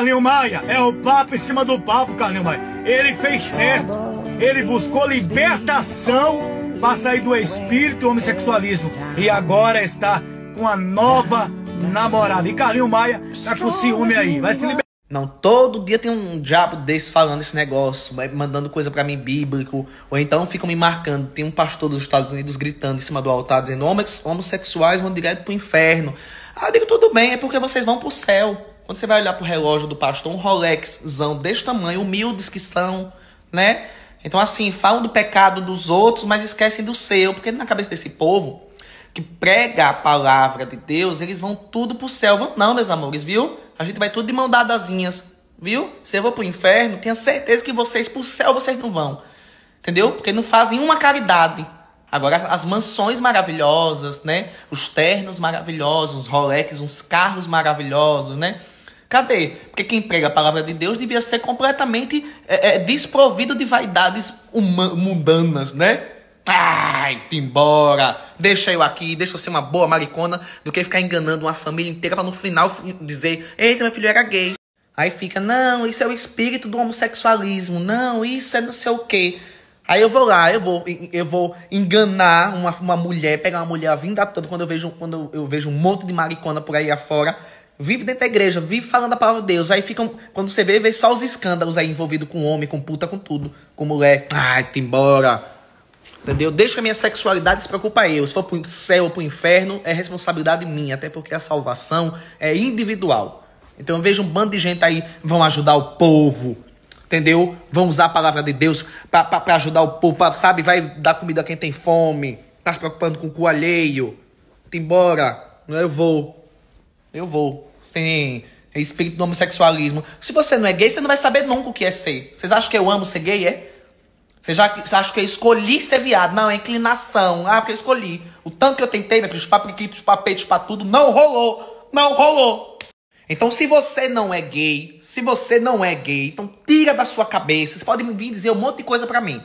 Carlinho Maia. É o papo em cima do papo, Carlinho Maia. Ele fez certo. Ele buscou libertação para sair do espírito homossexualismo. E agora está com a nova namorada. E Carlinho Maia tá com ciúme aí. Vai se libertar. Não, todo dia tem um diabo desse falando esse negócio, mandando coisa para mim bíblico, ou então ficam me marcando. Tem um pastor dos Estados Unidos gritando em cima do altar, dizendo: homossexuais vão direto pro inferno. Ah, eu digo, tudo bem, é porque vocês vão pro céu. Quando você vai olhar pro relógio do pastor, um Rolexzão desse tamanho, humildes que são, né? Então, assim, falam do pecado dos outros, mas esquecem do seu. Porque na cabeça desse povo que prega a palavra de Deus, eles vão tudo pro céu. Vão, não, meus amores, viu? A gente vai tudo de mão dadazinhas, viu? Se eu vou pro inferno, tenha certeza que vocês pro céu vocês não vão. Entendeu? Porque não fazem uma caridade. Agora, as mansões maravilhosas, né? Os ternos maravilhosos, os Rolex, uns carros maravilhosos, né? Cadê? Porque quem prega a palavra de Deus devia ser completamente é, é, desprovido de vaidades mundanas, né? Ai, te embora. Deixa eu aqui, deixa eu ser uma boa maricona do que ficar enganando uma família inteira para no final dizer: Eita, meu filho era gay. Aí fica: Não, isso é o espírito do homossexualismo. Não, isso é não sei o quê. Aí eu vou lá, eu vou, eu vou enganar uma, uma mulher, pegar uma mulher a vinda toda quando eu vejo quando eu vejo um monte de maricona por aí afora. Vive dentro da igreja, vive falando a palavra de Deus. Aí ficam. Quando você vê, vê só os escândalos aí envolvido com homem, com puta, com tudo. Com mulher. Ai, tá embora. Entendeu? Deixa que a minha sexualidade se preocupa eu. Se for pro céu ou pro inferno, é responsabilidade minha. Até porque a salvação é individual. Então eu vejo um bando de gente aí. Vão ajudar o povo entendeu? Vão usar a palavra de Deus para ajudar o povo, pra, sabe? Vai dar comida a quem tem fome, tá se preocupando com o cu alheio. Embora, não eu vou. Eu vou. Sem espírito do homossexualismo. Se você não é gay, você não vai saber nunca o que é ser. Vocês acham que eu amo ser gay, é? Vocês acham que eu escolhi ser viado? Não, é inclinação. Ah, porque eu escolhi. O tanto que eu tentei, meu filho, chupar periquito, chupar peito, chupar tudo, não rolou. Não rolou. Então, se você não é gay, se você não é gay, então tira da sua cabeça. Você pode vir dizer um monte de coisa para mim.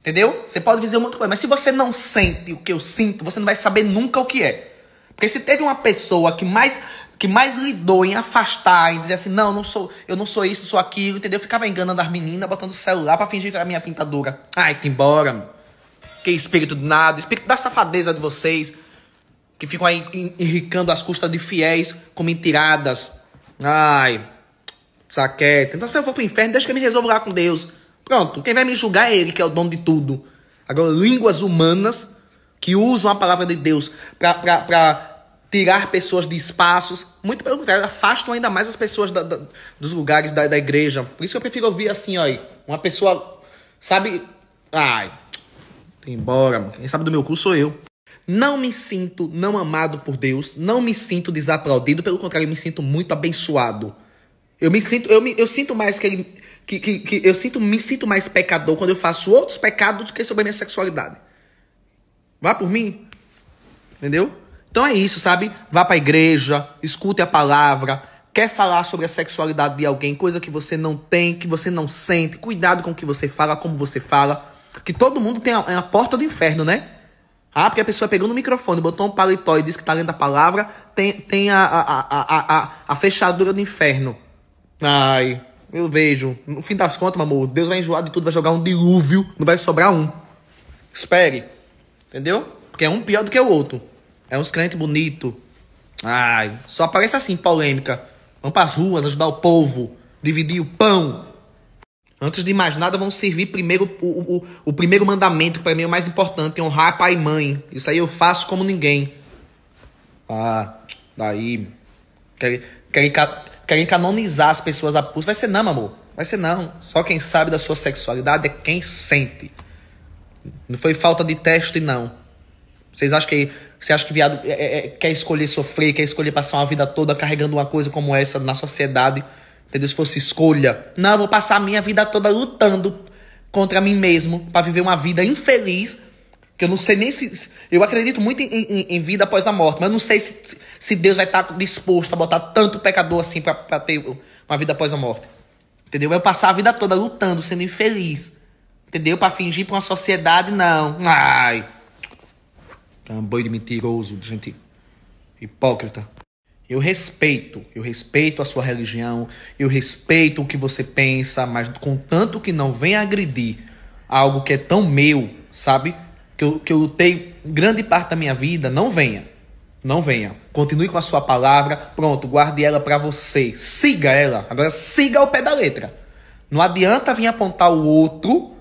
Entendeu? Você pode dizer um monte de coisa. Mas se você não sente o que eu sinto, você não vai saber nunca o que é. Porque se teve uma pessoa que mais que mais lidou em afastar, e dizer assim, não, não sou, eu não sou isso, sou aquilo, entendeu? ficava enganando as meninas, botando o celular para fingir que era minha pintadora. Ai, que embora. Que espírito do nada, espírito da safadeza de vocês, que ficam aí enricando as custas de fiéis com mentiradas. Ai, saqueta. Então se eu for pro inferno, deixa que eu me resolvo lá com Deus. Pronto, quem vai me julgar é ele, que é o dono de tudo. Agora, línguas humanas que usam a palavra de Deus para tirar pessoas de espaços. Muito pelo contrário, afastam ainda mais as pessoas da, da, dos lugares da, da igreja. Por isso que eu prefiro ouvir assim, ó, uma pessoa, sabe? Ai, embora, quem sabe do meu cu sou eu. Não me sinto não amado por Deus, não me sinto desaplaudido, pelo contrário, eu me sinto muito abençoado. Eu me sinto, eu, me, eu sinto mais que ele. Que, que, que eu sinto, me sinto mais pecador quando eu faço outros pecados do que sobre a minha sexualidade. Vá por mim. Entendeu? Então é isso, sabe? Vá para a igreja, escute a palavra, quer falar sobre a sexualidade de alguém, coisa que você não tem, que você não sente, cuidado com o que você fala, como você fala. Que todo mundo tem a, é a porta do inferno, né? Ah, porque a pessoa pegou no microfone, botou um paletó e disse que tá lendo a palavra, tem, tem a, a, a, a, fechadura do inferno. Ai, eu vejo. No fim das contas, meu amor, Deus vai enjoar de tudo, vai jogar um dilúvio, não vai sobrar um. Espere. Entendeu? Porque é um pior do que o outro. É uns crentes bonito. Ai, só aparece assim, polêmica. Vamos pras ruas ajudar o povo, dividir o pão. Antes de mais nada, vão servir primeiro o, o, o primeiro mandamento, que para mim é o mais importante, honrar pai e mãe. Isso aí eu faço como ninguém. Ah, daí. Querem, canonizar as pessoas a pulso. Vai ser não, amor. Vai ser não. Só quem sabe da sua sexualidade é quem sente. Não foi falta de teste, não. Vocês acham que. Você acha que viado é, é, é, quer escolher sofrer, quer escolher passar uma vida toda carregando uma coisa como essa na sociedade? Entendeu? Se fosse escolha. Não, eu vou passar a minha vida toda lutando contra mim mesmo para viver uma vida infeliz. Que eu não sei nem se. Eu acredito muito em, em, em vida após a morte, mas eu não sei se, se Deus vai estar tá disposto a botar tanto pecador assim para ter uma vida após a morte. Entendeu? Eu passar a vida toda lutando, sendo infeliz. Entendeu? Para fingir pra uma sociedade, não. Ai. É um boi de mentiroso, de gente hipócrita. Eu respeito, eu respeito a sua religião, eu respeito o que você pensa, mas contanto que não venha agredir algo que é tão meu, sabe? Que eu, que eu lutei grande parte da minha vida, não venha. Não venha. Continue com a sua palavra. Pronto, guarde ela para você. Siga ela. Agora siga ao pé da letra. Não adianta vir apontar o outro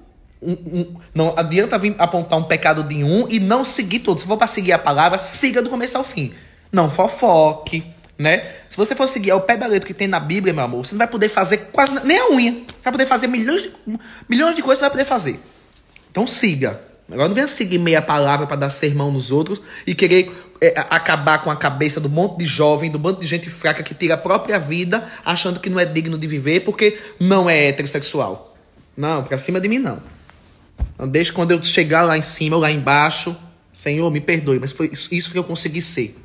um, não adianta vir apontar um pecado de um e não seguir todos. Se for para seguir a palavra, siga do começo ao fim. Não fofoque, né? Se você for seguir ao pé da letra que tem na Bíblia, meu amor, você não vai poder fazer quase nem a unha. Você vai poder fazer milhões de, milhões de coisas, você vai poder fazer. Então siga. Agora não venha seguir meia palavra para dar sermão nos outros e querer é, acabar com a cabeça do monte de jovem, do monte de gente fraca que tira a própria vida achando que não é digno de viver porque não é heterossexual. Não, pra cima de mim não. Não deixe quando eu chegar lá em cima ou lá embaixo, Senhor, me perdoe, mas foi isso que eu consegui ser.